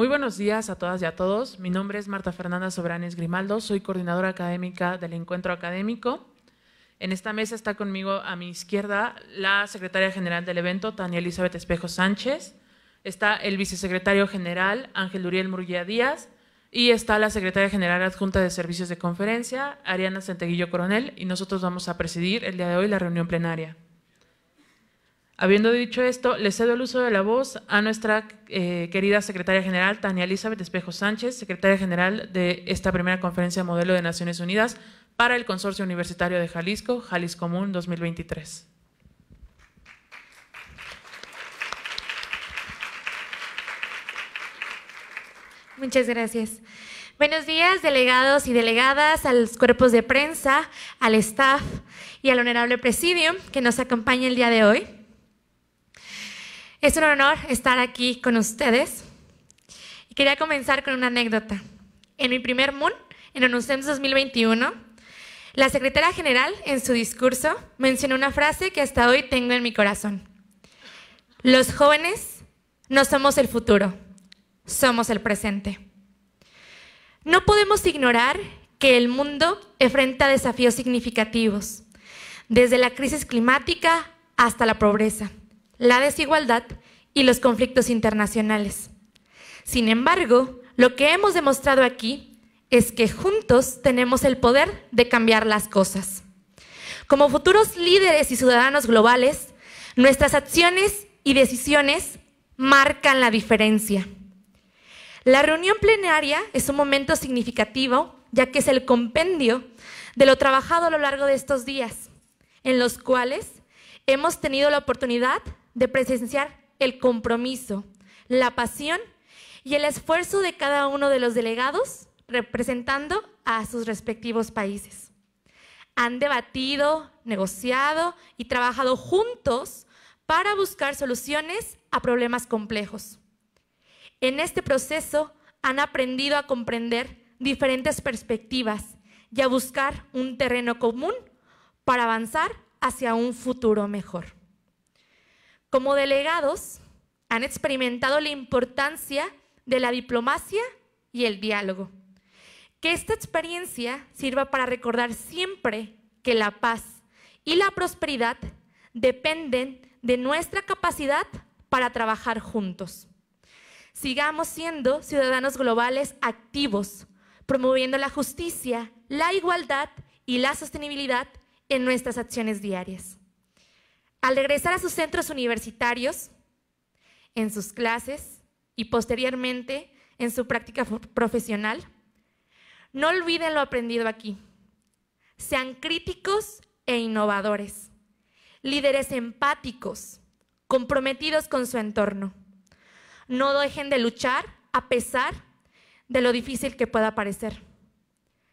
Muy buenos días a todas y a todos. Mi nombre es Marta Fernanda Sobranes Grimaldo, soy coordinadora académica del Encuentro Académico. En esta mesa está conmigo a mi izquierda la secretaria general del evento, Tania Elizabeth Espejo Sánchez. Está el vicesecretario general, Ángel Duriel Murguía Díaz. Y está la secretaria general adjunta de servicios de conferencia, Ariana Centeguillo Coronel. Y nosotros vamos a presidir el día de hoy la reunión plenaria. Habiendo dicho esto, le cedo el uso de la voz a nuestra eh, querida secretaria general, Tania Elizabeth Espejo Sánchez, secretaria general de esta primera conferencia modelo de Naciones Unidas para el Consorcio Universitario de Jalisco, Jalisco Común 2023. Muchas gracias. Buenos días, delegados y delegadas, a los cuerpos de prensa, al staff y al honorable presidium que nos acompaña el día de hoy. Es un honor estar aquí con ustedes. Y quería comenzar con una anécdota. En mi primer Moon, en ONUCEMS 2021, la secretaria general, en su discurso, mencionó una frase que hasta hoy tengo en mi corazón. Los jóvenes no somos el futuro, somos el presente. No podemos ignorar que el mundo enfrenta desafíos significativos, desde la crisis climática hasta la pobreza la desigualdad y los conflictos internacionales. Sin embargo, lo que hemos demostrado aquí es que juntos tenemos el poder de cambiar las cosas. Como futuros líderes y ciudadanos globales, nuestras acciones y decisiones marcan la diferencia. La reunión plenaria es un momento significativo, ya que es el compendio de lo trabajado a lo largo de estos días, en los cuales hemos tenido la oportunidad de presenciar el compromiso, la pasión y el esfuerzo de cada uno de los delegados representando a sus respectivos países. Han debatido, negociado y trabajado juntos para buscar soluciones a problemas complejos. En este proceso han aprendido a comprender diferentes perspectivas y a buscar un terreno común para avanzar hacia un futuro mejor como delegados han experimentado la importancia de la diplomacia y el diálogo. Que esta experiencia sirva para recordar siempre que la paz y la prosperidad dependen de nuestra capacidad para trabajar juntos. Sigamos siendo ciudadanos globales activos, promoviendo la justicia, la igualdad y la sostenibilidad en nuestras acciones diarias. Al regresar a sus centros universitarios, en sus clases y posteriormente en su práctica profesional, no olviden lo aprendido aquí. Sean críticos e innovadores, líderes empáticos, comprometidos con su entorno. No dejen de luchar a pesar de lo difícil que pueda parecer.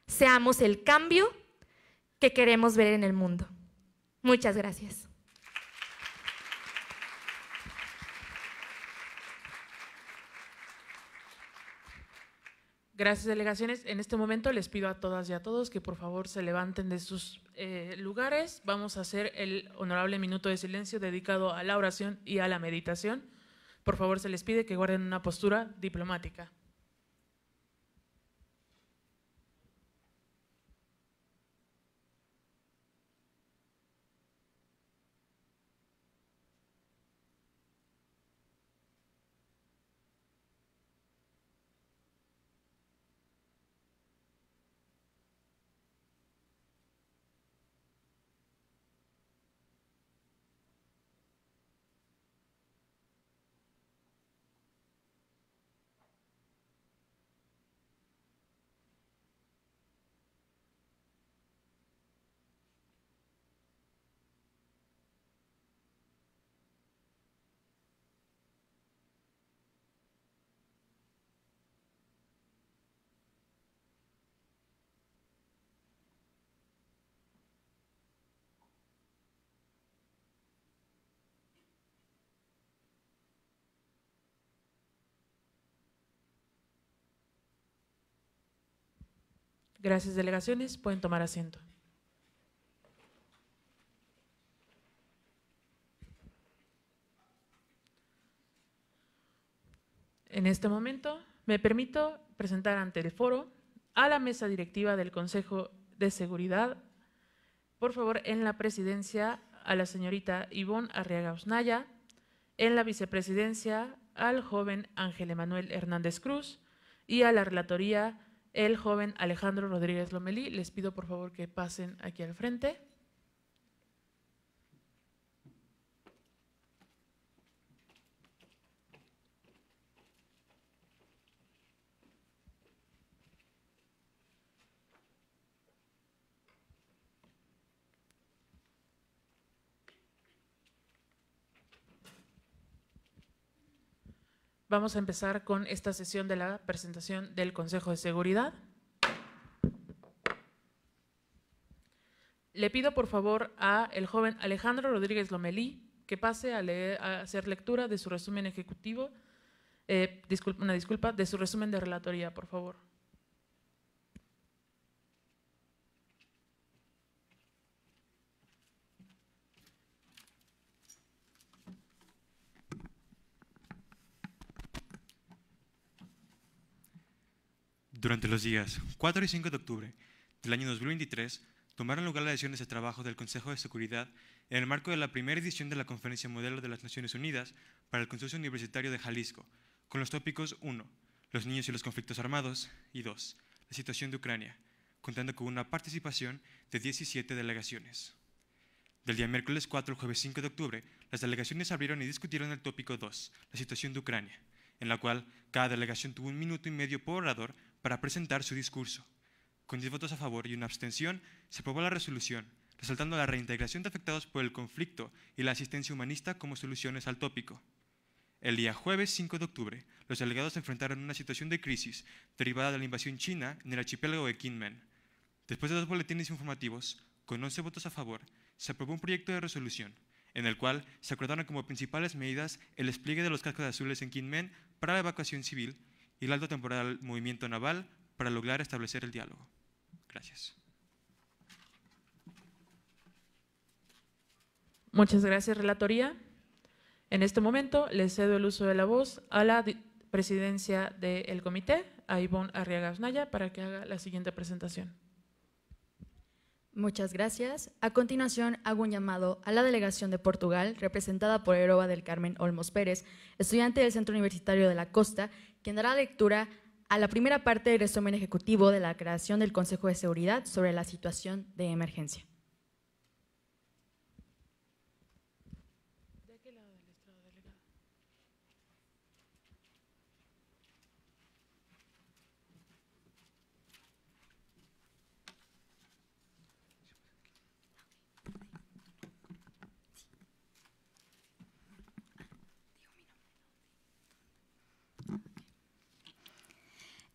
Seamos el cambio que queremos ver en el mundo. Muchas gracias. Gracias, delegaciones. En este momento les pido a todas y a todos que por favor se levanten de sus eh, lugares. Vamos a hacer el honorable minuto de silencio dedicado a la oración y a la meditación. Por favor, se les pide que guarden una postura diplomática. Gracias, delegaciones. Pueden tomar asiento. En este momento me permito presentar ante el foro a la mesa directiva del Consejo de Seguridad. Por favor, en la presidencia a la señorita Ivonne Arriaga Osnaya, en la vicepresidencia al joven Ángel Emanuel Hernández Cruz y a la relatoría el joven Alejandro Rodríguez Lomelí. Les pido por favor que pasen aquí al frente. Vamos a empezar con esta sesión de la presentación del Consejo de Seguridad. Le pido por favor a el joven Alejandro Rodríguez Lomelí que pase a, leer, a hacer lectura de su resumen ejecutivo, eh, una disculpa, de su resumen de relatoría, por favor. Durante los días 4 y 5 de octubre del año 2023 tomaron lugar las sesiones de trabajo del Consejo de Seguridad en el marco de la primera edición de la Conferencia Modelo de las Naciones Unidas para el Consorcio Universitario de Jalisco, con los tópicos 1. Los niños y los conflictos armados y 2. La situación de Ucrania, contando con una participación de 17 delegaciones. Del día miércoles 4 al jueves 5 de octubre, las delegaciones abrieron y discutieron el tópico 2, la situación de Ucrania, en la cual cada delegación tuvo un minuto y medio por orador para presentar su discurso. Con 10 votos a favor y una abstención, se aprobó la resolución, resaltando la reintegración de afectados por el conflicto y la asistencia humanista como soluciones al tópico. El día jueves 5 de octubre, los delegados se enfrentaron a una situación de crisis derivada de la invasión china en el archipiélago de Kinmen. Después de dos boletines informativos, con 11 votos a favor, se aprobó un proyecto de resolución, en el cual se acordaron como principales medidas el despliegue de los cascos azules en Kinmen para la evacuación civil y el alto temporal movimiento naval para lograr establecer el diálogo. Gracias. Muchas gracias, Relatoría. En este momento le cedo el uso de la voz a la presidencia del comité, a Ivonne Arriaga para que haga la siguiente presentación. Muchas gracias. A continuación, hago un llamado a la delegación de Portugal, representada por Eroba del Carmen Olmos Pérez, estudiante del Centro Universitario de la Costa, quien dará lectura a la primera parte del resumen ejecutivo de la creación del Consejo de Seguridad sobre la situación de emergencia.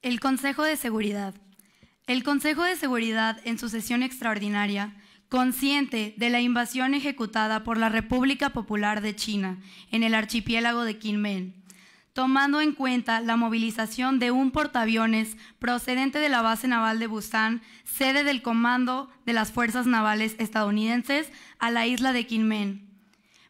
El Consejo de Seguridad. El Consejo de Seguridad, en su sesión extraordinaria, consciente de la invasión ejecutada por la República Popular de China en el archipiélago de Kinmen, tomando en cuenta la movilización de un portaaviones procedente de la base naval de Busan, sede del comando de las fuerzas navales estadounidenses, a la isla de Kinmen,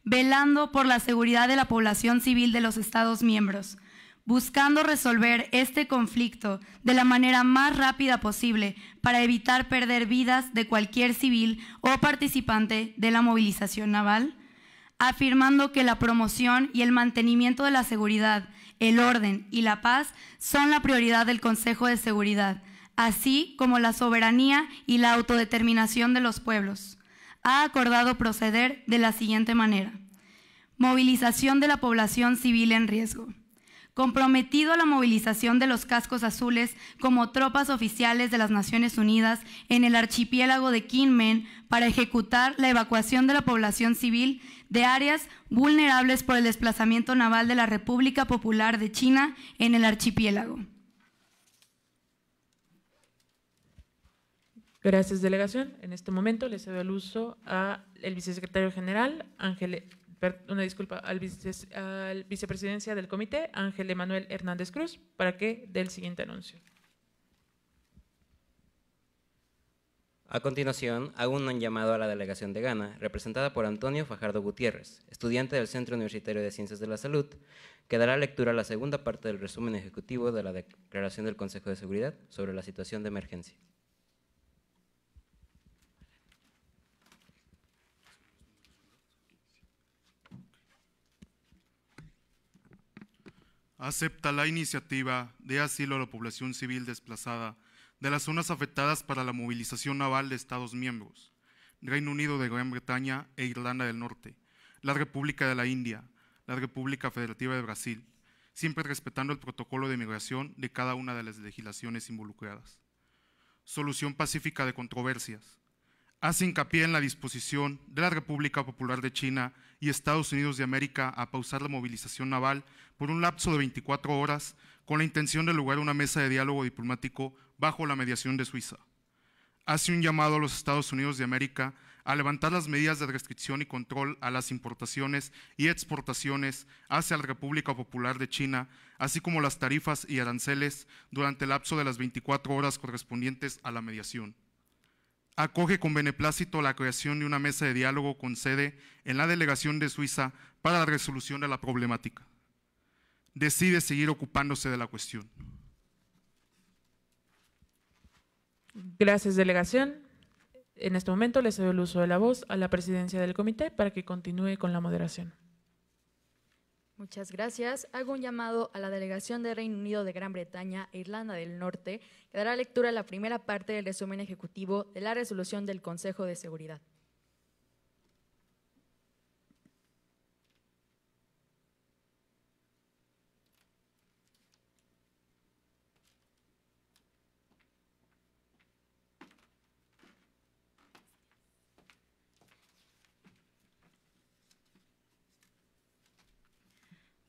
velando por la seguridad de la población civil de los Estados miembros, buscando resolver este conflicto de la manera más rápida posible para evitar perder vidas de cualquier civil o participante de la movilización naval, afirmando que la promoción y el mantenimiento de la seguridad, el orden y la paz son la prioridad del Consejo de Seguridad, así como la soberanía y la autodeterminación de los pueblos. Ha acordado proceder de la siguiente manera. Movilización de la población civil en riesgo comprometido a la movilización de los cascos azules como tropas oficiales de las Naciones Unidas en el archipiélago de Kinmen para ejecutar la evacuación de la población civil de áreas vulnerables por el desplazamiento naval de la República Popular de China en el archipiélago. Gracias, delegación. En este momento le cedo el uso al vicesecretario general, Ángel una disculpa, al, vicepresidencia del comité, Ángel Emanuel Hernández Cruz, para que dé el siguiente anuncio. A continuación, hago un llamado a la delegación de Ghana, representada por Antonio Fajardo Gutiérrez, estudiante del Centro Universitario de Ciencias de la Salud, que dará lectura a la segunda parte del resumen ejecutivo de la Declaración del Consejo de Seguridad sobre la situación de emergencia. acepta la iniciativa de asilo a la población civil desplazada de las zonas afectadas para la movilización naval de Estados miembros, Reino Unido de Gran Bretaña e Irlanda del Norte, la República de la India, la República Federativa de Brasil, siempre respetando el protocolo de migración de cada una de las legislaciones involucradas. Solución pacífica de controversias hace hincapié en la disposición de la República Popular de China y Estados Unidos de América a pausar la movilización naval por un lapso de 24 horas con la intención de lograr una mesa de diálogo diplomático bajo la mediación de Suiza. Hace un llamado a los Estados Unidos de América a levantar las medidas de restricción y control a las importaciones y exportaciones hacia la República Popular de China, así como las tarifas y aranceles durante el lapso de las 24 horas correspondientes a la mediación acoge con beneplácito la creación de una mesa de diálogo con sede en la delegación de Suiza para la resolución de la problemática. Decide seguir ocupándose de la cuestión. Gracias, delegación. En este momento le cedo el uso de la voz a la presidencia del comité para que continúe con la moderación. Muchas gracias. Hago un llamado a la delegación del Reino Unido de Gran Bretaña e Irlanda del Norte, que dará lectura a la primera parte del resumen ejecutivo de la resolución del Consejo de Seguridad.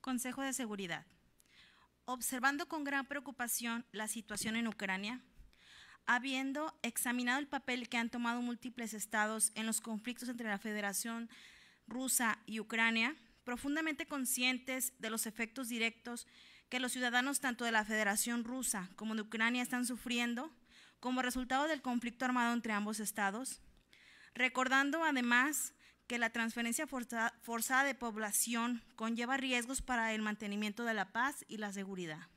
Consejo de Seguridad. Observando con gran preocupación la situación en Ucrania, habiendo examinado el papel que han tomado múltiples estados en los conflictos entre la Federación Rusa y Ucrania, profundamente conscientes de los efectos directos que los ciudadanos tanto de la Federación Rusa como de Ucrania están sufriendo como resultado del conflicto armado entre ambos estados, recordando además que la transferencia forzada de población conlleva riesgos para el mantenimiento de la paz y la seguridad.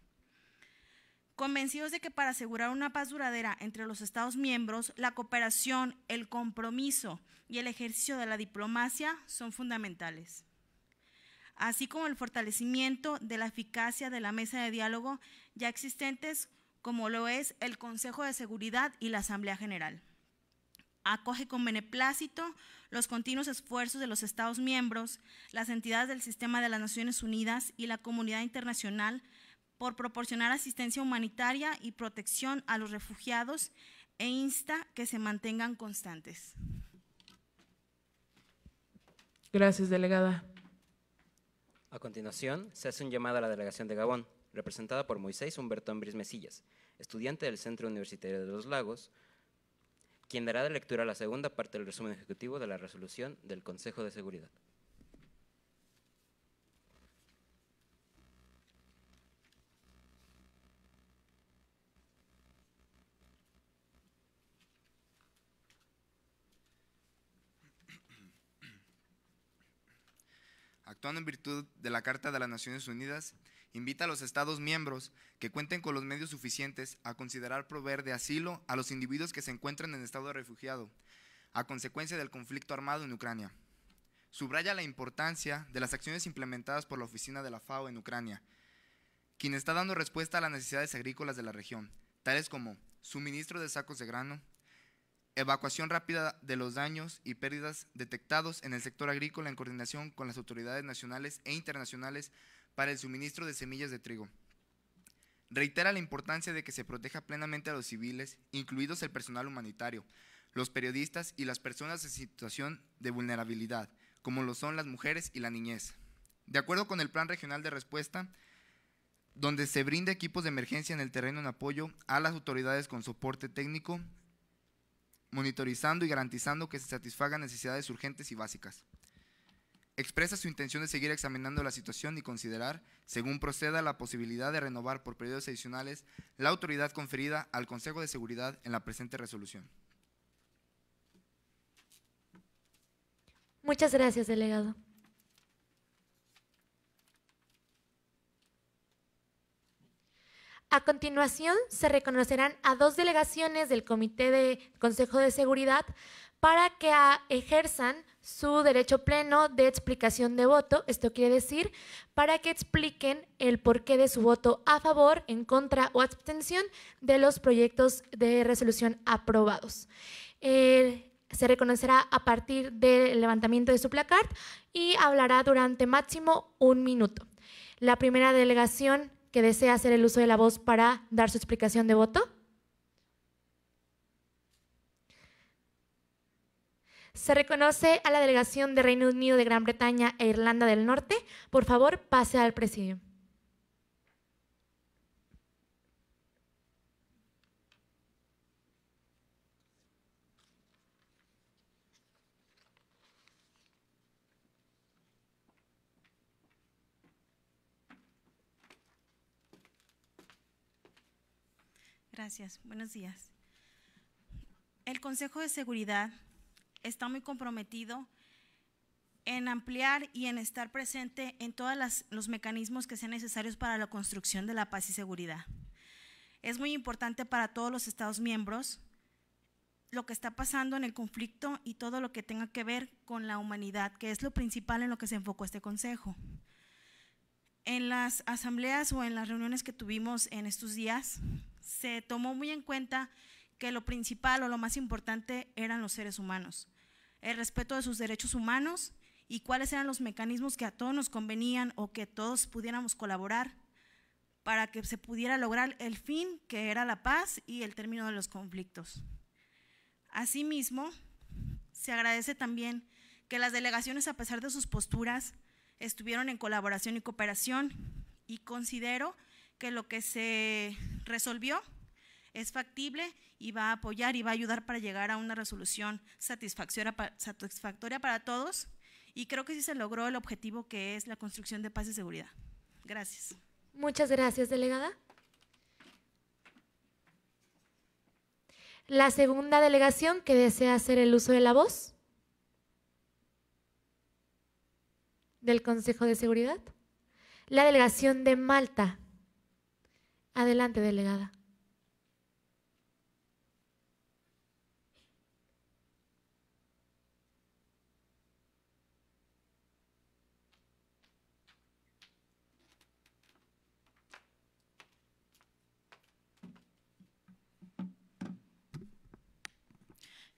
Convencidos de que para asegurar una paz duradera entre los Estados miembros, la cooperación, el compromiso y el ejercicio de la diplomacia son fundamentales, así como el fortalecimiento de la eficacia de la mesa de diálogo ya existentes como lo es el Consejo de Seguridad y la Asamblea General acoge con beneplácito los continuos esfuerzos de los Estados miembros, las entidades del sistema de las Naciones Unidas y la comunidad internacional por proporcionar asistencia humanitaria y protección a los refugiados e insta que se mantengan constantes. Gracias, delegada. A continuación, se hace un llamado a la delegación de Gabón, representada por Moisés Humberto Ambris Mesillas, estudiante del Centro Universitario de los Lagos, quien dará de lectura a la segunda parte del resumen ejecutivo de la resolución del Consejo de Seguridad. Actuando en virtud de la Carta de las Naciones Unidas, invita a los Estados miembros que cuenten con los medios suficientes a considerar proveer de asilo a los individuos que se encuentran en estado de refugiado a consecuencia del conflicto armado en Ucrania. Subraya la importancia de las acciones implementadas por la oficina de la FAO en Ucrania, quien está dando respuesta a las necesidades agrícolas de la región, tales como suministro de sacos de grano, evacuación rápida de los daños y pérdidas detectados en el sector agrícola en coordinación con las autoridades nacionales e internacionales para el suministro de semillas de trigo. Reitera la importancia de que se proteja plenamente a los civiles, incluidos el personal humanitario, los periodistas y las personas en situación de vulnerabilidad, como lo son las mujeres y la niñez. De acuerdo con el Plan Regional de Respuesta, donde se brinda equipos de emergencia en el terreno en apoyo a las autoridades con soporte técnico, monitorizando y garantizando que se satisfagan necesidades urgentes y básicas expresa su intención de seguir examinando la situación y considerar, según proceda, la posibilidad de renovar por periodos adicionales la autoridad conferida al Consejo de Seguridad en la presente resolución. Muchas gracias, delegado. A continuación, se reconocerán a dos delegaciones del Comité de Consejo de Seguridad para que ejerzan su derecho pleno de explicación de voto. Esto quiere decir para que expliquen el porqué de su voto a favor, en contra o abstención de los proyectos de resolución aprobados. Eh, se reconocerá a partir del levantamiento de su placard y hablará durante máximo un minuto. La primera delegación que desea hacer el uso de la voz para dar su explicación de voto? Se reconoce a la delegación de Reino Unido de Gran Bretaña e Irlanda del Norte. Por favor, pase al presidio. Gracias, buenos días. El Consejo de Seguridad está muy comprometido en ampliar y en estar presente en todos los mecanismos que sean necesarios para la construcción de la paz y seguridad. Es muy importante para todos los Estados miembros lo que está pasando en el conflicto y todo lo que tenga que ver con la humanidad, que es lo principal en lo que se enfocó este Consejo. En las asambleas o en las reuniones que tuvimos en estos días, se tomó muy en cuenta que lo principal o lo más importante eran los seres humanos, el respeto de sus derechos humanos y cuáles eran los mecanismos que a todos nos convenían o que todos pudiéramos colaborar para que se pudiera lograr el fin que era la paz y el término de los conflictos. Asimismo, se agradece también que las delegaciones, a pesar de sus posturas, estuvieron en colaboración y cooperación y considero que lo que se resolvió es factible y va a apoyar y va a ayudar para llegar a una resolución satisfactoria para, todos. Y creo que sí se logró el objetivo que es la construcción de paz y seguridad. Gracias. Muchas gracias, delegada. La segunda delegación que desea hacer el uso de la voz del Consejo de Seguridad. La delegación de Malta. Adelante, delegada.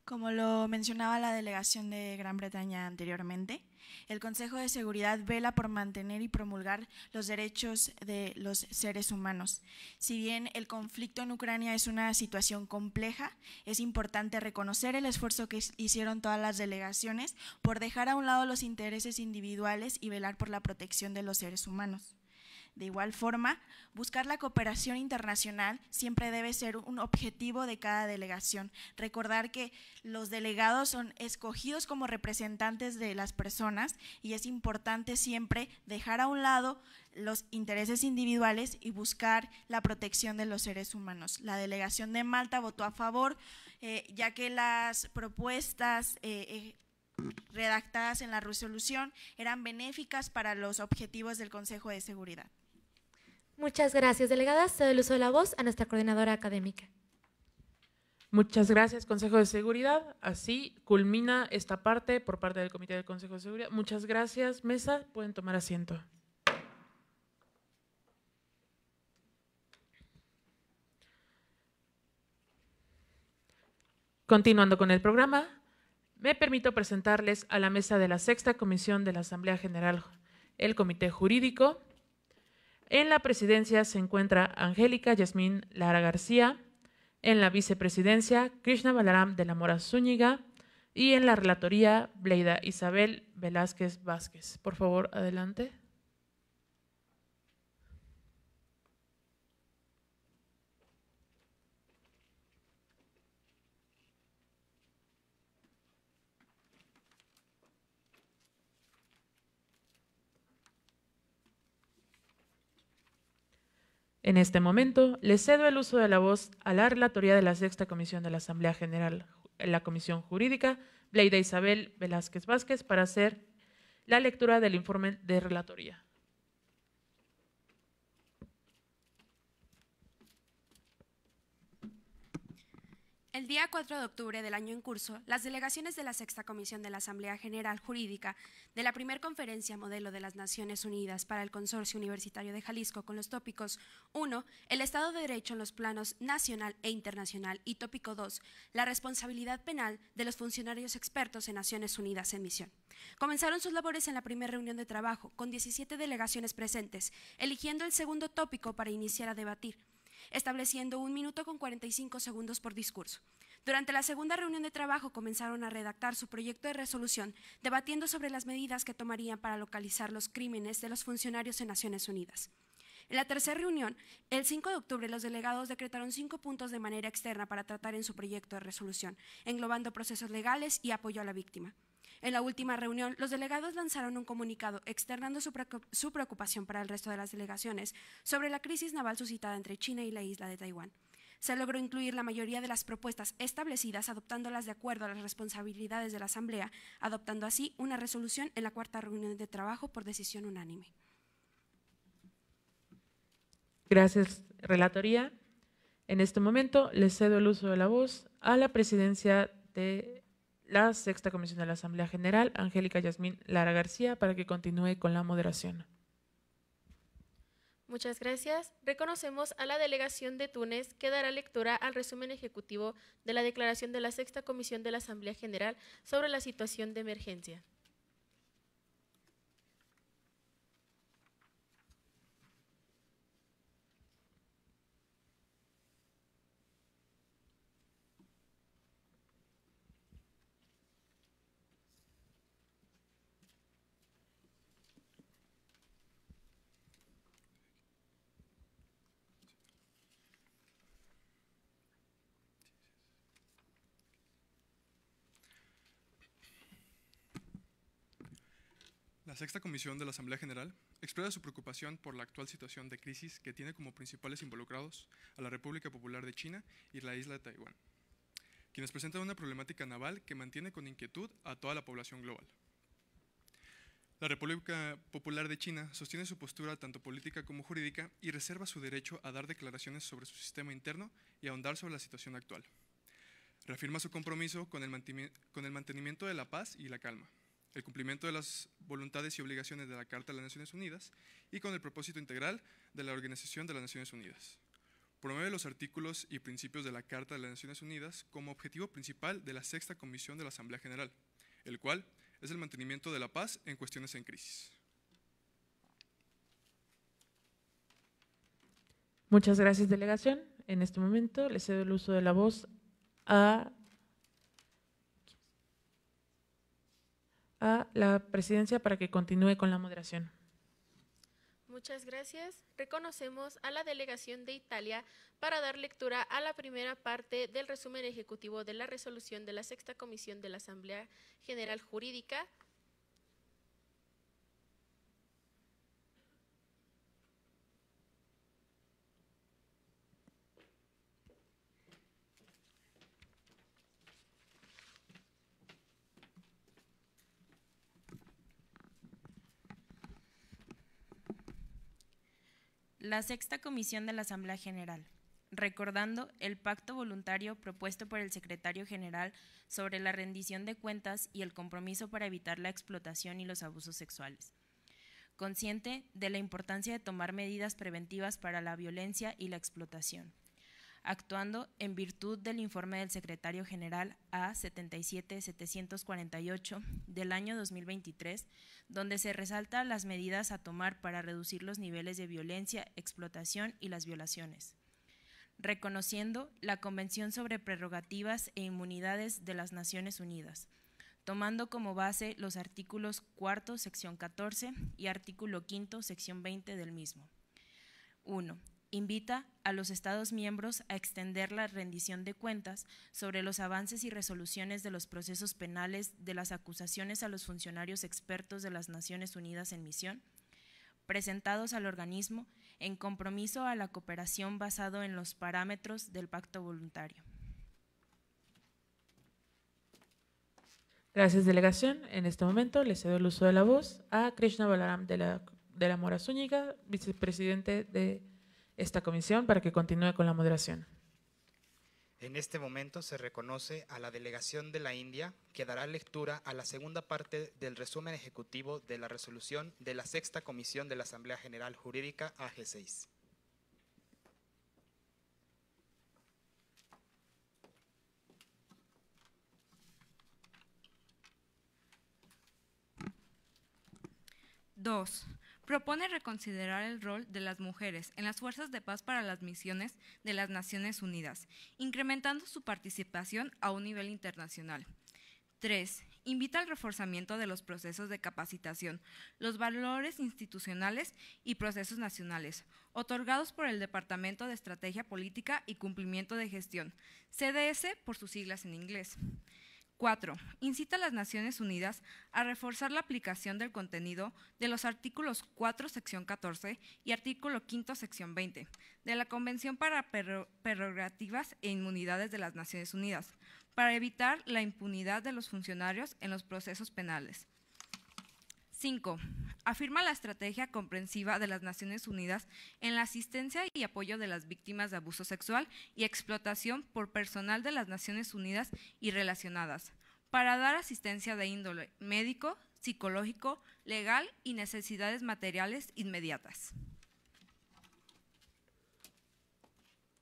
Como lo mencionaba la delegación de Gran Bretaña anteriormente, el Consejo de Seguridad vela por mantener y promulgar los derechos de los seres humanos. Si bien el conflicto en Ucrania es una situación compleja, es importante reconocer el esfuerzo que hicieron todas las delegaciones por dejar a un lado los intereses individuales y velar por la protección de los seres humanos. De igual forma, buscar la cooperación internacional siempre debe ser un objetivo de cada delegación. Recordar que los delegados son escogidos como representantes de las personas y es importante siempre dejar a un lado los intereses individuales y buscar la protección de los seres humanos. La delegación de Malta votó a favor, eh, ya que las propuestas eh, eh, redactadas en la resolución eran benéficas para los objetivos del Consejo de Seguridad. Muchas gracias, delegadas. Cedo el uso de la voz a nuestra coordinadora académica. Muchas gracias, Consejo de Seguridad. Así culmina esta parte por parte del Comité del Consejo de Seguridad. Muchas gracias, mesa. Pueden tomar asiento. Continuando con el programa, me permito presentarles a la mesa de la sexta comisión de la Asamblea General, el Comité Jurídico, en la presidencia se encuentra Angélica Yasmín Lara García, en la vicepresidencia Krishna Balaram de la Mora Zúñiga y en la relatoría Bleida Isabel Velázquez Vázquez. Por favor, adelante. En este momento, le cedo el uso de la voz a la relatoría de la Sexta Comisión de la Asamblea General, la Comisión Jurídica, de Isabel Velázquez Vázquez, para hacer la lectura del informe de relatoría. El día 4 de octubre del año en curso, las delegaciones de la Sexta Comisión de la Asamblea General Jurídica de la Primera Conferencia Modelo de las Naciones Unidas para el Consorcio Universitario de Jalisco con los tópicos 1. El Estado de Derecho en los planos nacional e internacional y tópico 2. La responsabilidad penal de los funcionarios expertos en Naciones Unidas en misión. Comenzaron sus labores en la primera reunión de trabajo, con 17 delegaciones presentes, eligiendo el segundo tópico para iniciar a debatir estableciendo un minuto con 45 segundos por discurso. Durante la segunda reunión de trabajo comenzaron a redactar su proyecto de resolución, debatiendo sobre las medidas que tomarían para localizar los crímenes de los funcionarios en Naciones Unidas. En la tercera reunión, el 5 de octubre, los delegados decretaron cinco puntos de manera externa para tratar en su proyecto de resolución, englobando procesos legales y apoyo a la víctima. En la última reunión, los delegados lanzaron un comunicado externando su preocupación para el resto de las delegaciones sobre la crisis naval suscitada entre China y la isla de Taiwán. Se logró incluir la mayoría de las propuestas establecidas adoptándolas de acuerdo a las responsabilidades de la Asamblea, adoptando así una resolución en la cuarta reunión de trabajo por decisión unánime. Gracias, Relatoría. En este momento le cedo el uso de la voz a la presidencia de la sexta comisión de la Asamblea General, Angélica Yasmín Lara García, para que continúe con la moderación. Muchas gracias. Reconocemos a la delegación de Túnez que dará lectura al resumen ejecutivo de la declaración de la sexta comisión de la Asamblea General sobre la situación de emergencia. sexta comisión de la Asamblea General expresa su preocupación por la actual situación de crisis que tiene como principales involucrados a la República Popular de China y la isla de Taiwán, quienes presentan una problemática naval que mantiene con inquietud a toda la población global. La República Popular de China sostiene su postura tanto política como jurídica y reserva su derecho a dar declaraciones sobre su sistema interno y ahondar sobre la situación actual. Reafirma su compromiso con el, mantenimiento de la paz y la calma el cumplimiento de las voluntades y obligaciones de la Carta de las Naciones Unidas y con el propósito integral de la Organización de las Naciones Unidas. Promueve los artículos y principios de la Carta de las Naciones Unidas como objetivo principal de la Sexta Comisión de la Asamblea General, el cual es el mantenimiento de la paz en cuestiones en crisis. Muchas gracias, delegación. En este momento le cedo el uso de la voz a a la presidencia para que continúe con la moderación. Muchas gracias. Reconocemos a la delegación de Italia para dar lectura a la primera parte del resumen ejecutivo de la resolución de la sexta comisión de la Asamblea General Jurídica La sexta comisión de la Asamblea General, recordando el pacto voluntario propuesto por el secretario general sobre la rendición de cuentas y el compromiso para evitar la explotación y los abusos sexuales. Consciente de la importancia de tomar medidas preventivas para la violencia y la explotación actuando en virtud del informe del secretario general a 77 748 del año 2023, donde se resalta las medidas a tomar para reducir los niveles de violencia, explotación y las violaciones reconociendo la Convención sobre Prerrogativas e Inmunidades de las Naciones Unidas, tomando como base los artículos 4, sección 14 y artículo 5, sección 20 del mismo. 1 invita a los Estados miembros a extender la rendición de cuentas sobre los avances y resoluciones de los procesos penales de las acusaciones a los funcionarios expertos de las Naciones Unidas en misión, presentados al organismo en compromiso a la cooperación basado en los parámetros del pacto voluntario. Gracias, delegación. En este momento le cedo el uso de la voz a Krishna Balaram de la, de la Mora Zúñiga, vicepresidente de esta comisión para que continúe con la moderación. En este momento se reconoce a la delegación de la India que dará lectura a la segunda parte del resumen ejecutivo de la resolución de la sexta comisión de la Asamblea General Jurídica AG6. Dos propone reconsiderar el rol de las mujeres en las fuerzas de paz para las misiones de las Naciones Unidas, incrementando su participación a un nivel internacional. 3. Invita al reforzamiento de los procesos de capacitación, los valores institucionales y procesos nacionales, otorgados por el Departamento de Estrategia Política y Cumplimiento de Gestión, CDS por sus siglas en inglés. 4. Incita a las Naciones Unidas a reforzar la aplicación del contenido de los artículos 4, sección 14 y artículo 5, sección 20 de la Convención para Prerrogativas e Inmunidades de las Naciones Unidas, para evitar la impunidad de los funcionarios en los procesos penales. Cinco, Afirma la estrategia comprensiva de las Naciones Unidas en la asistencia y apoyo de las víctimas de abuso sexual y explotación por personal de las Naciones Unidas y relacionadas, para dar asistencia de índole médico, psicológico, legal y necesidades materiales inmediatas.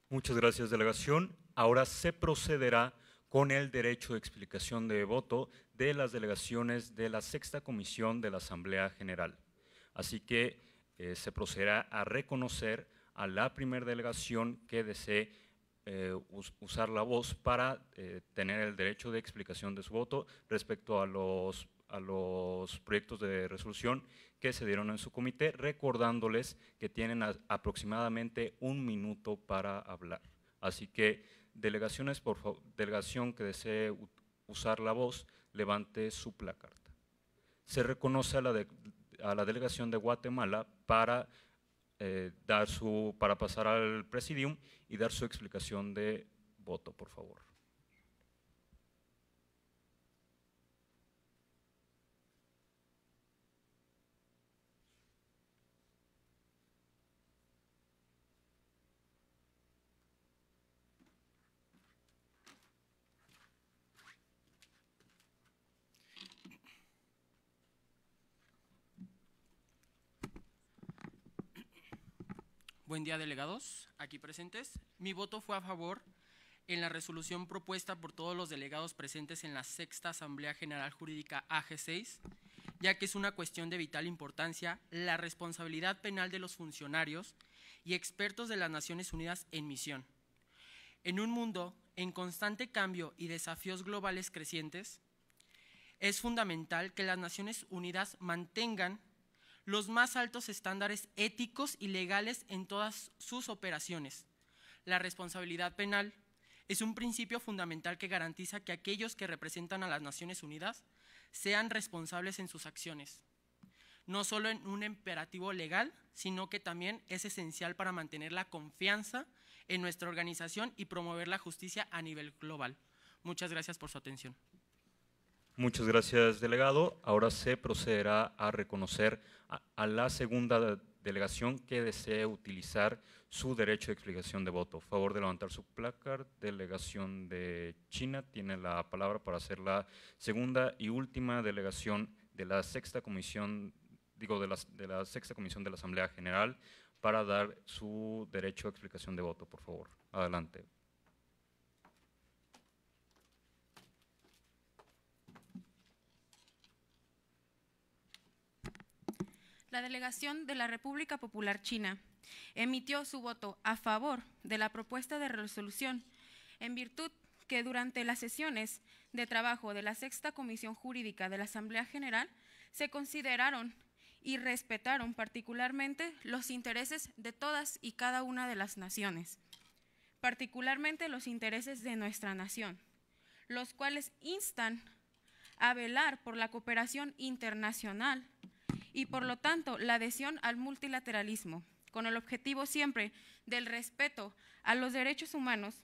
Muchas gracias, delegación. Ahora se procederá con el derecho de explicación de voto de las delegaciones de la sexta comisión de la Asamblea General. Así que eh, se procederá a reconocer a la primera delegación que desee eh, usar la voz para eh, tener el derecho de explicación de su voto respecto a los, a los proyectos de resolución que se dieron en su comité, recordándoles que tienen aproximadamente un minuto para hablar. Así que delegaciones, por favor, delegación que desee usar la voz, levante su placarta. Se reconoce a la, a la delegación de Guatemala para, eh, dar su, para pasar al presidium y dar su explicación de voto, por favor. Buen día, delegados, aquí presentes. Mi voto fue a favor en la resolución propuesta por todos los delegados presentes en la sexta Asamblea General Jurídica AG6, ya que es una cuestión de vital importancia la responsabilidad penal de los funcionarios y expertos de las Naciones Unidas en misión. En un mundo en constante cambio y desafíos globales crecientes, es fundamental que las Naciones Unidas mantengan los más altos estándares éticos y legales en todas sus operaciones. La responsabilidad penal es un principio fundamental que garantiza que aquellos que representan a las Naciones Unidas sean responsables en sus acciones, no solo en un imperativo legal, sino que también es esencial para mantener la confianza en nuestra organización y promover la justicia a nivel global. Muchas gracias por su atención. Muchas gracias, delegado. Ahora se procederá a reconocer a, la segunda delegación que desee utilizar su derecho de explicación de voto. Favor de levantar su placard. Delegación de China tiene la palabra para hacer la segunda y última delegación de la sexta comisión, digo, de la, de la sexta comisión de la Asamblea General para dar su derecho de explicación de voto, por favor. Adelante. la delegación de la República Popular China emitió su voto a favor de la propuesta de resolución, en virtud que durante las sesiones de trabajo de la Sexta Comisión Jurídica de la Asamblea General se consideraron y respetaron particularmente los intereses de todas y cada una de las naciones, particularmente los intereses de nuestra nación, los cuales instan a velar por la cooperación internacional y por lo tanto la adhesión al multilateralismo, con el objetivo siempre del respeto a los derechos humanos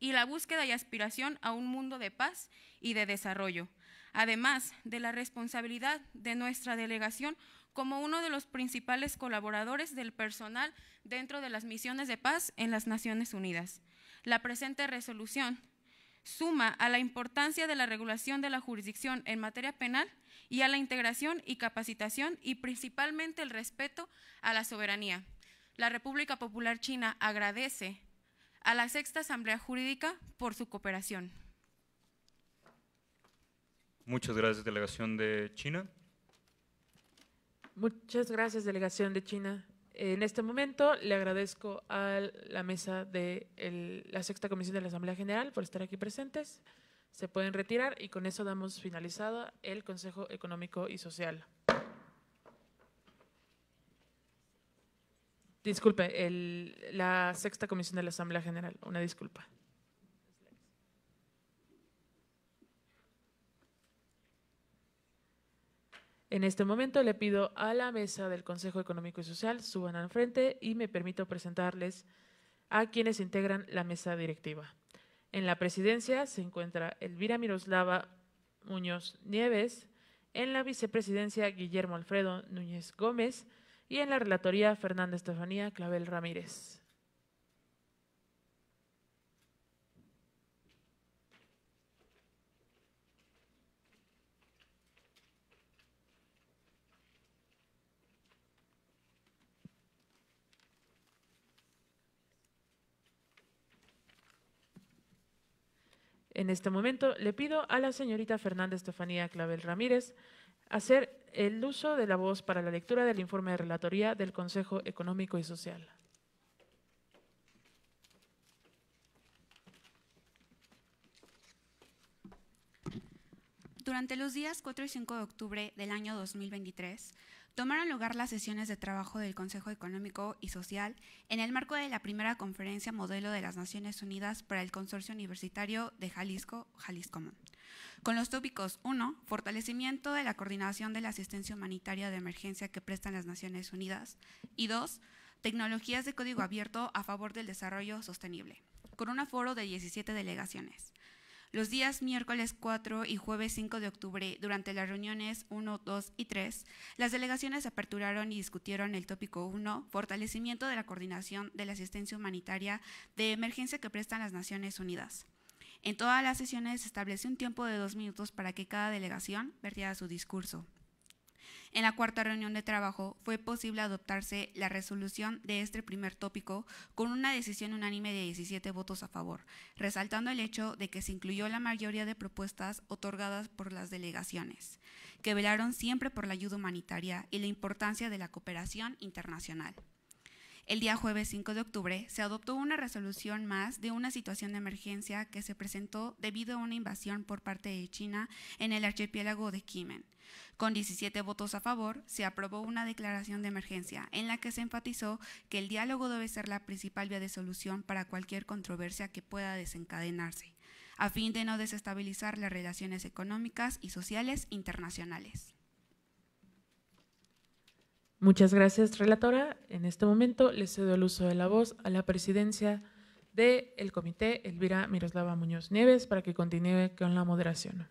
y la búsqueda y aspiración a un mundo de paz y de desarrollo, además de la responsabilidad de nuestra delegación como uno de los principales colaboradores del personal dentro de las misiones de paz en las Naciones Unidas. La presente resolución suma a la importancia de la regulación de la jurisdicción en materia penal y a la integración y capacitación y principalmente el respeto a la soberanía. La República Popular China agradece a la Sexta Asamblea Jurídica por su cooperación. Muchas gracias, delegación de China. Muchas gracias, delegación de China. En este momento le agradezco a la mesa de la sexta comisión de la Asamblea General por estar aquí presentes. Se pueden retirar y con eso damos finalizado el Consejo Económico y Social. Disculpe, la sexta comisión de la Asamblea General, una disculpa. En este momento le pido a la mesa del Consejo Económico y Social suban al frente y me permito presentarles a quienes integran la mesa directiva. En la presidencia se encuentra Elvira Miroslava Muñoz Nieves, en la vicepresidencia Guillermo Alfredo Núñez Gómez y en la relatoría Fernanda Estefanía Clavel Ramírez. En este momento le pido a la señorita Fernanda Estefanía Clavel Ramírez hacer el uso de la voz para la lectura del informe de relatoría del Consejo Económico y Social. Durante los días 4 y 5 de octubre del año 2023, tomaron lugar las sesiones de trabajo del Consejo Económico y Social en el marco de la primera conferencia modelo de las Naciones Unidas para el Consorcio Universitario de Jalisco, Jalisco con los tópicos 1, fortalecimiento de la coordinación de la asistencia humanitaria de emergencia que prestan las Naciones Unidas, y 2, tecnologías de código abierto a favor del desarrollo sostenible, con un aforo de 17 delegaciones. Los días miércoles 4 y jueves 5 de octubre, durante las reuniones 1, 2 y 3, las delegaciones aperturaron y discutieron el tópico 1, fortalecimiento de la coordinación de la asistencia humanitaria de emergencia que prestan las Naciones Unidas. En todas las sesiones se estableció un tiempo de dos minutos para que cada delegación vertiera su discurso. En la cuarta reunión de trabajo fue posible adoptarse la resolución de este primer tópico con una decisión unánime de 17 votos a favor, resaltando el hecho de que se incluyó la mayoría de propuestas otorgadas por las delegaciones, que velaron siempre por la ayuda humanitaria y la importancia de la cooperación internacional el día jueves 5 de octubre se adoptó una resolución más de una situación de emergencia que se presentó debido a una invasión por parte de China en el archipiélago de Quimen. Con 17 votos a favor, se aprobó una declaración de emergencia en la que se enfatizó que el diálogo debe ser la principal vía de solución para cualquier controversia que pueda desencadenarse, a fin de no desestabilizar las relaciones económicas y sociales internacionales. Muchas gracias, relatora. En este momento le cedo el uso de la voz a la presidencia del comité, Elvira Miroslava Muñoz Nieves, para que continúe con la moderación.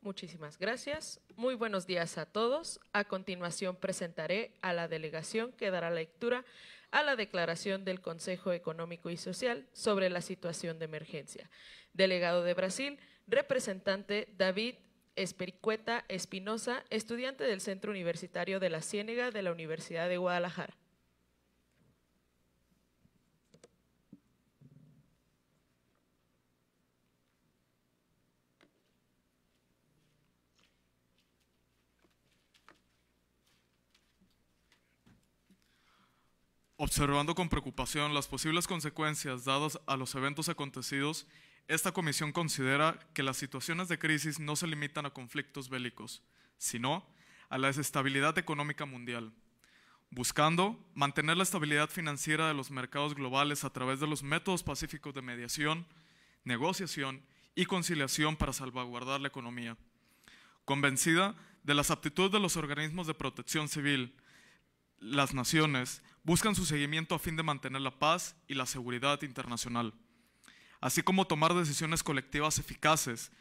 Muchísimas gracias. Muy buenos días a todos. A continuación presentaré a la delegación que dará lectura a la declaración del Consejo Económico y Social sobre la situación de emergencia. Delegado de Brasil, representante David Espericueta Espinosa, estudiante del Centro Universitario de la Ciénega de la Universidad de Guadalajara. Observando con preocupación las posibles consecuencias dadas a los eventos acontecidos esta comisión considera que las situaciones de crisis no se limitan a conflictos bélicos, sino a la desestabilidad económica mundial, buscando mantener la estabilidad financiera de los mercados globales a través de los métodos pacíficos de mediación, negociación y conciliación para salvaguardar la economía. Convencida de las aptitudes de los organismos de protección civil, las naciones buscan su seguimiento a fin de mantener la paz y la seguridad internacional así como tomar decisiones colectivas eficaces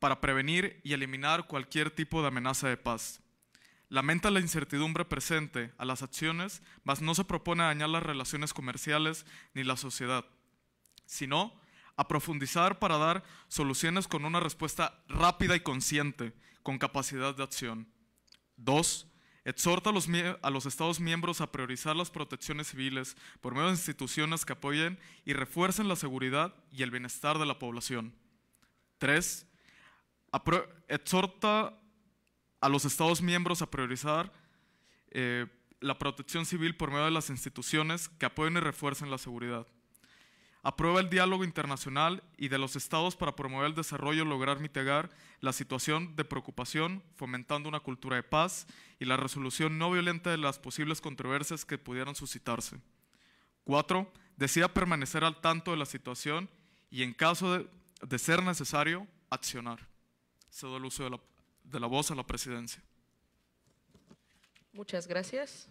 para prevenir y eliminar cualquier tipo de amenaza de paz. Lamenta la incertidumbre presente a las acciones, mas no se propone dañar las relaciones comerciales ni la sociedad, sino a profundizar para dar soluciones con una respuesta rápida y consciente, con capacidad de acción. Dos. Exhorta a los, a los, Estados miembros a priorizar las protecciones civiles por medio de instituciones que apoyen y refuercen la seguridad y el bienestar de la población. Tres. Exhorta a los Estados miembros a priorizar eh, la protección civil por medio de las instituciones que apoyen y refuercen la seguridad aprueba el diálogo internacional y de los estados para promover el desarrollo, lograr mitigar la situación de preocupación, fomentando una cultura de paz y la resolución no violenta de las posibles controversias que pudieran suscitarse. 4. Decida permanecer al tanto de la situación y, en caso de, ser necesario, accionar. da el uso de la voz a la presidencia. Muchas gracias.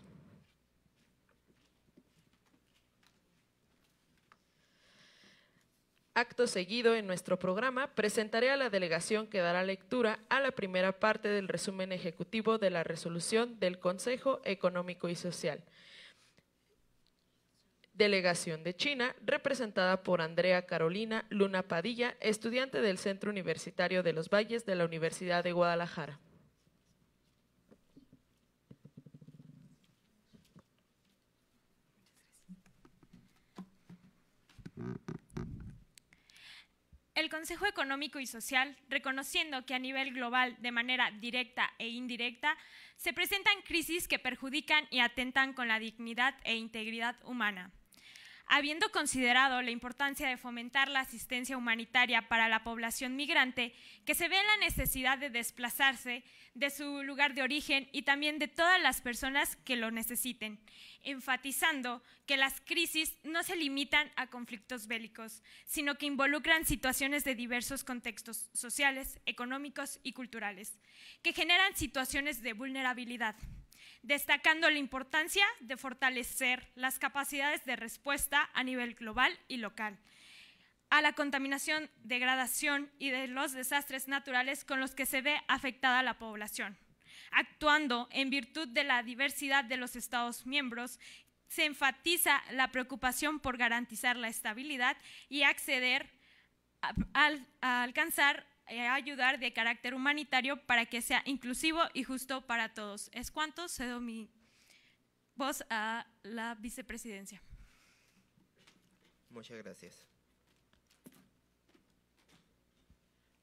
Acto seguido, en nuestro programa, presentaré a la delegación que dará lectura a la primera parte del resumen ejecutivo de la resolución del Consejo Económico y Social. Delegación de China, representada por Andrea Carolina Luna Padilla, estudiante del Centro Universitario de los Valles de la Universidad de Guadalajara. el Consejo Económico y Social, reconociendo que a nivel global, de manera directa e indirecta, se presentan crisis que perjudican y atentan con la dignidad e integridad humana habiendo considerado la importancia de fomentar la asistencia humanitaria para la población migrante que se ve en la necesidad de desplazarse de su lugar de origen y también de todas las personas que lo necesiten, enfatizando que las crisis no se limitan a conflictos bélicos, sino que involucran situaciones de diversos contextos sociales, económicos y culturales, que generan situaciones de vulnerabilidad destacando la importancia de fortalecer las capacidades de respuesta a nivel global y local a la contaminación, degradación y de los desastres naturales con los que se ve afectada la población. Actuando en virtud de la diversidad de los Estados miembros, se enfatiza la preocupación por garantizar la estabilidad y acceder a, alcanzar eh, ayudar de carácter humanitario para que sea inclusivo y justo para todos. Es cuanto cedo mi voz a la vicepresidencia. Muchas gracias.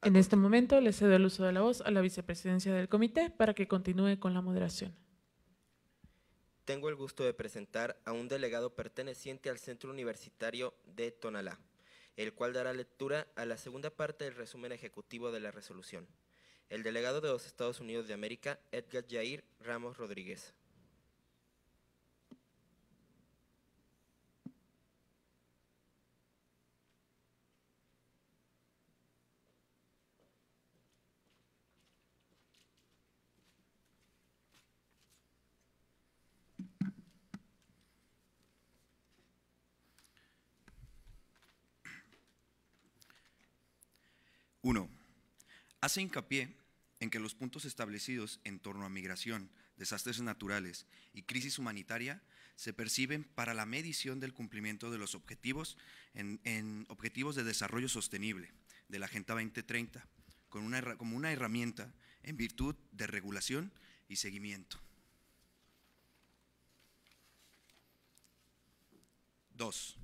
En este momento le cedo el uso de la voz a la vicepresidencia del comité para que continúe con la moderación. Tengo el gusto de presentar a un delegado perteneciente al Centro Universitario de Tonalá el cual dará lectura a la segunda parte del resumen ejecutivo de la resolución. El delegado de los Estados Unidos de América, Edgar Jair Ramos Rodríguez. Hace hincapié en que los puntos establecidos en torno a migración, desastres naturales y crisis humanitaria se perciben para la medición del cumplimiento de los objetivos en, objetivos de desarrollo sostenible de la Agenda 2030 con como una herramienta en virtud de regulación y seguimiento. Dos,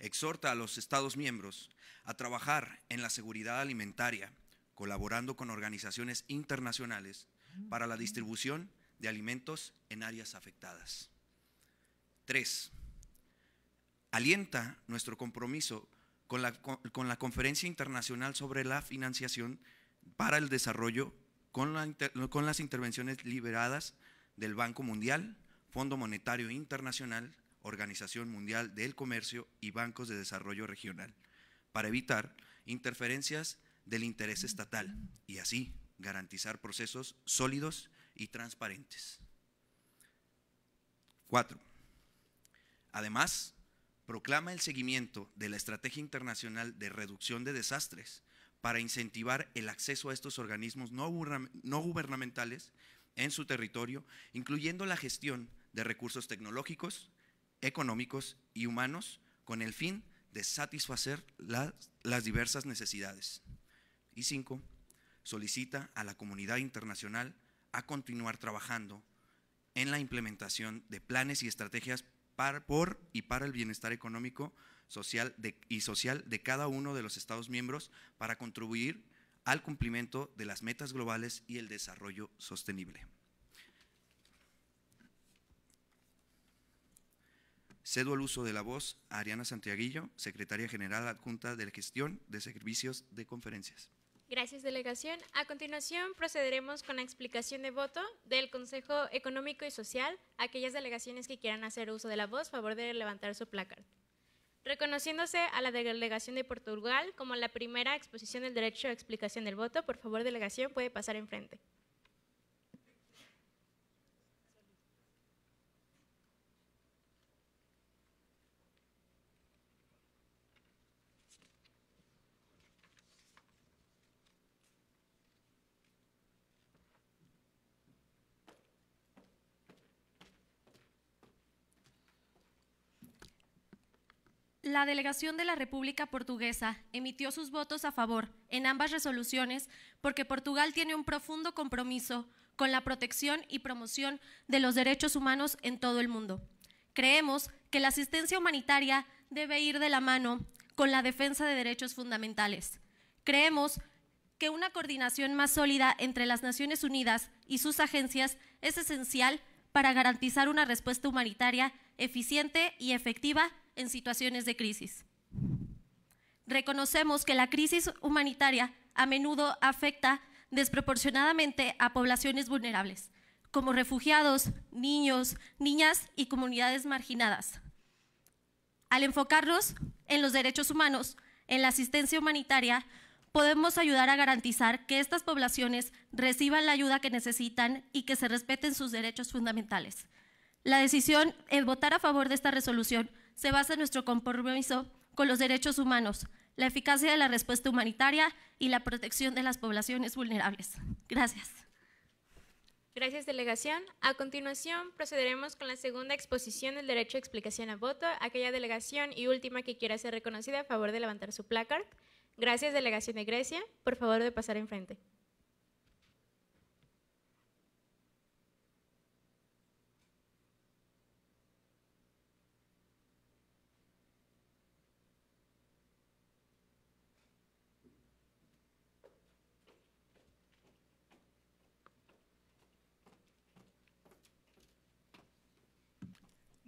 exhorta a los Estados miembros a trabajar en la seguridad alimentaria colaborando con organizaciones internacionales para la distribución de alimentos en áreas afectadas. Tres, alienta nuestro compromiso con la, Conferencia Internacional sobre la Financiación para el Desarrollo con, con las intervenciones liberadas del Banco Mundial, Fondo Monetario Internacional, Organización Mundial del Comercio y Bancos de Desarrollo Regional, para evitar interferencias del interés estatal y así garantizar procesos sólidos y transparentes. Cuatro, Además, proclama el seguimiento de la Estrategia Internacional de Reducción de Desastres para incentivar el acceso a estos organismos no gubernamentales en su territorio, incluyendo la gestión de recursos tecnológicos, económicos y humanos, con el fin de satisfacer las, las diversas necesidades. Y cinco, solicita a la comunidad internacional a continuar trabajando en la implementación de planes y estrategias para, por y para el bienestar económico social y social de cada uno de los Estados miembros para contribuir al cumplimiento de las metas globales y el desarrollo sostenible. Cedo el uso de la voz a Ariana Santiaguillo, secretaria general adjunta de la Gestión de Servicios de Conferencias. Gracias, delegación. A continuación, procederemos con la explicación de voto del Consejo Económico y Social. Aquellas delegaciones que quieran hacer uso de la voz, favor de levantar su placard. Reconociéndose a la delegación de Portugal como la primera exposición del derecho a explicación del voto, por favor, delegación, puede pasar enfrente. la delegación de la República Portuguesa emitió sus votos a favor en ambas resoluciones porque Portugal tiene un profundo compromiso con la protección y promoción de los derechos humanos en todo el mundo. Creemos que la asistencia humanitaria debe ir de la mano con la defensa de derechos fundamentales. Creemos que una coordinación más sólida entre las Naciones Unidas y sus agencias es esencial para garantizar una respuesta humanitaria eficiente y efectiva en situaciones de crisis. Reconocemos que la crisis humanitaria a menudo afecta desproporcionadamente a poblaciones vulnerables, como refugiados, niños, niñas y comunidades marginadas. Al enfocarnos en los derechos humanos, en la asistencia humanitaria, podemos ayudar a garantizar que estas poblaciones reciban la ayuda que necesitan y que se respeten sus derechos fundamentales. La decisión en votar a favor de esta resolución se basa en nuestro compromiso con los derechos humanos, la eficacia de la respuesta humanitaria y la protección de las poblaciones vulnerables. Gracias. Gracias, delegación. A continuación, procederemos con la segunda exposición del derecho a explicación a voto. Aquella delegación y última que quiera ser reconocida, a favor de levantar su placard. Gracias, delegación de Grecia. Por favor, de pasar enfrente.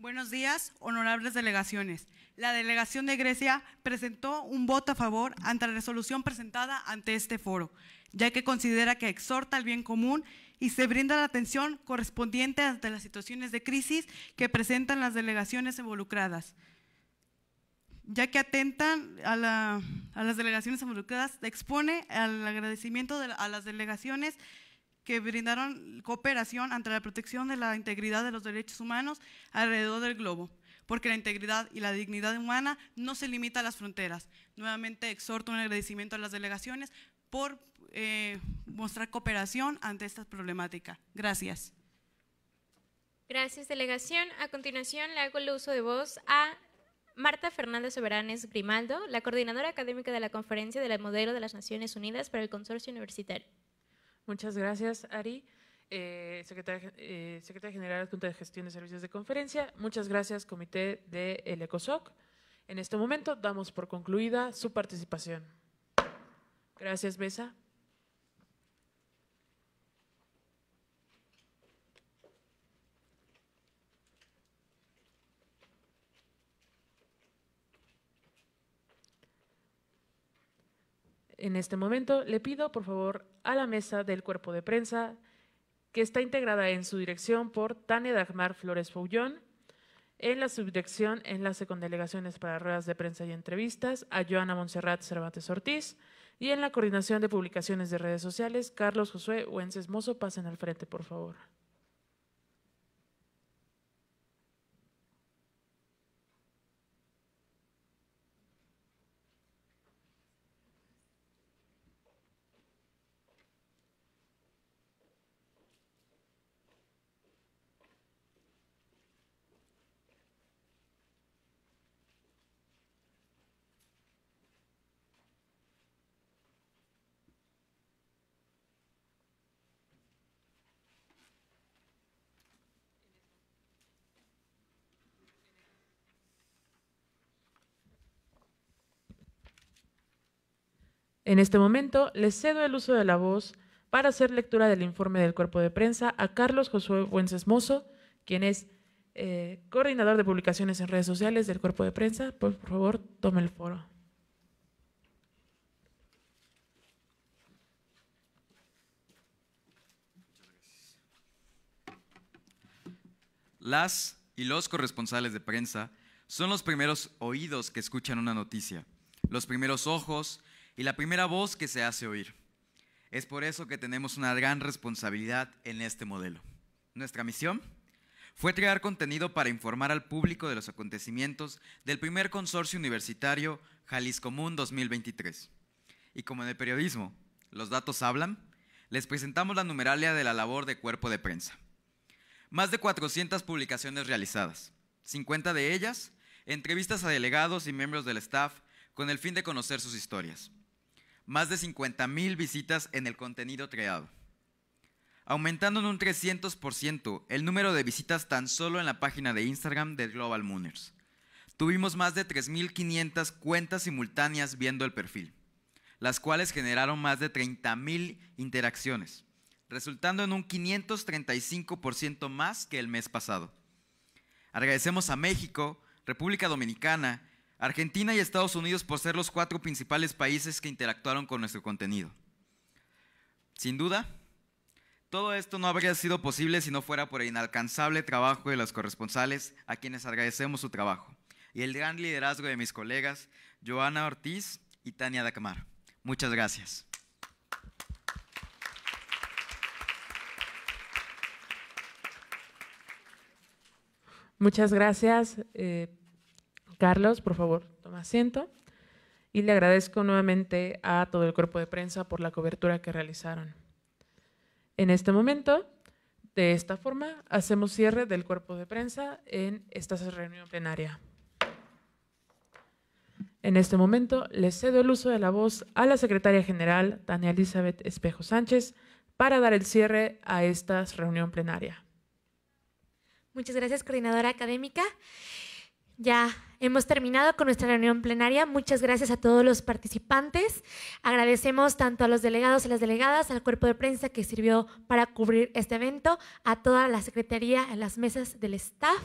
Buenos días, honorables delegaciones. La delegación de Grecia presentó un voto a favor ante la resolución presentada ante este foro, ya que considera que exhorta al bien común y se brinda la atención correspondiente ante las situaciones de crisis que presentan las delegaciones involucradas, ya que atentan a, las delegaciones involucradas, expone al agradecimiento a las delegaciones que brindaron cooperación ante la protección de la integridad de los derechos humanos alrededor del globo, porque la integridad y la dignidad humana no se limita a las fronteras. Nuevamente exhorto un agradecimiento a las delegaciones por eh, mostrar cooperación ante esta problemática. Gracias. Gracias, delegación. A continuación le hago el uso de voz a Marta Fernández Soberanes Grimaldo, la coordinadora académica de la Conferencia de la Modelo de las Naciones Unidas para el Consorcio Universitario. Muchas gracias, Ari. Eh, secretaria, eh, General de la Junta de Gestión de Servicios de Conferencia. Muchas gracias, Comité del de ECOSOC. En este momento damos por concluida su participación. Gracias, Besa. En este momento le pido, por favor, a la mesa del cuerpo de prensa, que está integrada en su dirección por Tane Dagmar Flores Foullón, en la subdirección Enlace con Delegaciones para Ruedas de Prensa y Entrevistas, a Joana Montserrat Cervantes Ortiz, y en la Coordinación de Publicaciones de Redes Sociales, Carlos Josué Huences Mozo, pasen al frente, por favor. En este momento, les cedo el uso de la voz para hacer lectura del informe del cuerpo de prensa a Carlos Josué Mozo, quien es eh, coordinador de publicaciones en redes sociales del cuerpo de prensa. Por favor, tome el foro. Las y los corresponsales de prensa son los primeros oídos que escuchan una noticia, los primeros ojos y la primera voz que se hace oír. Es por eso que tenemos una gran responsabilidad en este modelo. Nuestra misión fue crear contenido para informar al público de los acontecimientos del primer consorcio universitario Jalisco 2023. Y como en el periodismo, los datos hablan, les presentamos la numeralia de la labor de cuerpo de prensa. Más de 400 publicaciones realizadas, 50 de ellas entrevistas a delegados y miembros del staff con el fin de conocer sus historias más de 50.000 visitas en el contenido creado, aumentando en un 300% el número de visitas tan solo en la página de Instagram de Global Mooners. Tuvimos más de 3.500 cuentas simultáneas viendo el perfil, las cuales generaron más de 30.000 interacciones, resultando en un 535% más que el mes pasado. Agradecemos a México, República Dominicana, Argentina y Estados Unidos por ser los cuatro principales países que interactuaron con nuestro contenido. Sin duda, todo esto no habría sido posible si no fuera por el inalcanzable trabajo de los corresponsales, a quienes agradecemos su trabajo, y el gran liderazgo de mis colegas Joana Ortiz y Tania Dacamar. Muchas gracias. Muchas gracias. Eh, Carlos, por favor, toma asiento. Y le agradezco nuevamente a todo el cuerpo de prensa por la cobertura que realizaron. En este momento, de esta forma, hacemos cierre del cuerpo de prensa en esta reunión plenaria. En este momento, le cedo el uso de la voz a la secretaria general, Tania Elizabeth Espejo Sánchez, para dar el cierre a esta reunión plenaria. Muchas gracias, coordinadora académica. Ya Hemos terminado con nuestra reunión plenaria. Muchas gracias a todos los participantes. Agradecemos tanto a los delegados y las delegadas, al cuerpo de prensa que sirvió para cubrir este evento, a toda la secretaría, a las mesas del staff.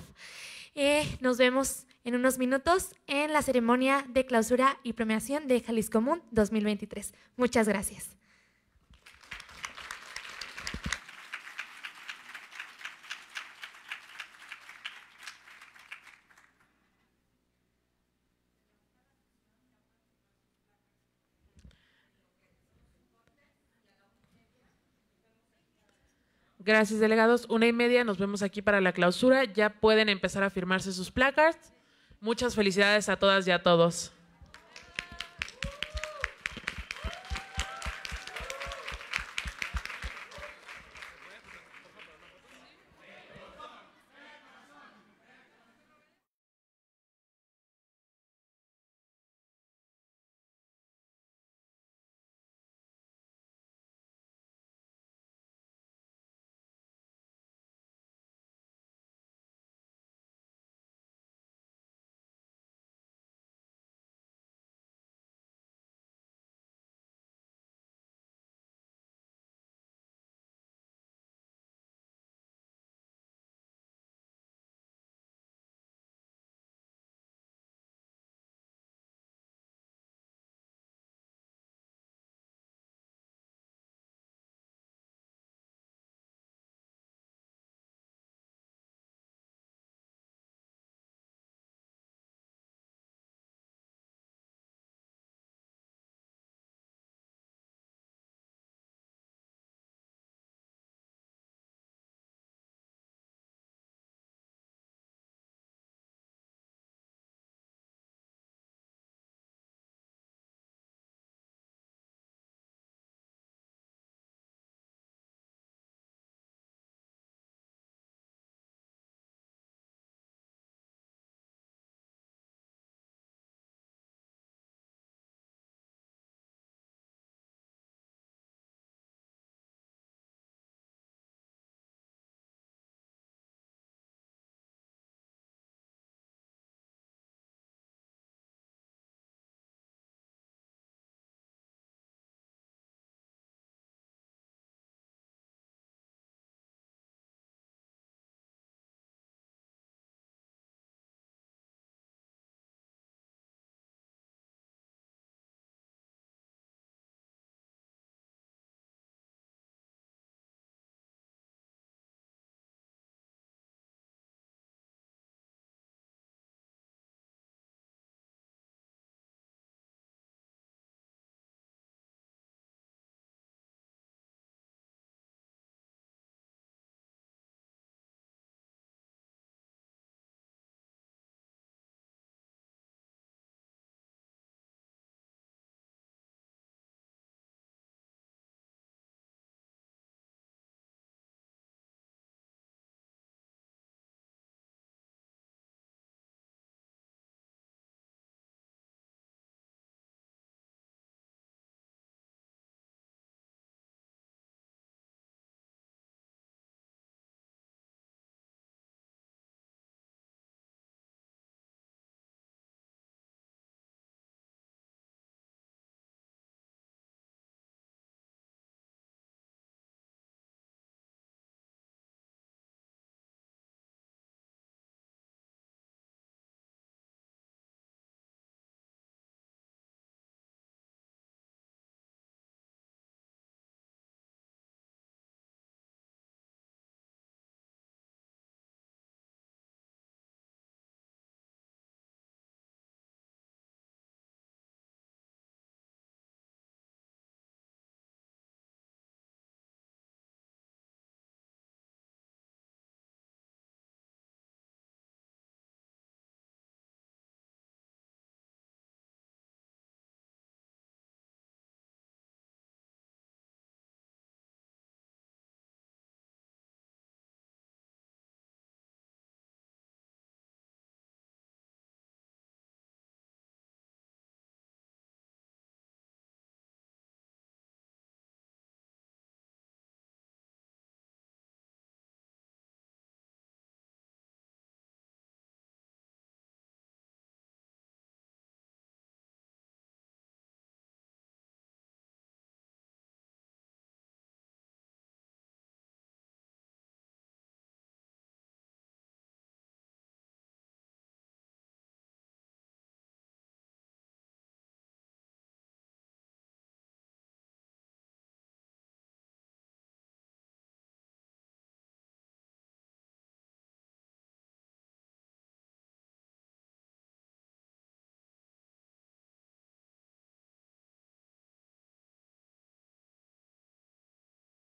Eh, nos vemos en unos minutos en la ceremonia de clausura y premiación de Jalisco Moon 2023. Muchas gracias. Gracias, delegados. Una y media, nos vemos aquí para la clausura. Ya pueden empezar a firmarse sus placards. Muchas felicidades a todas y a todos.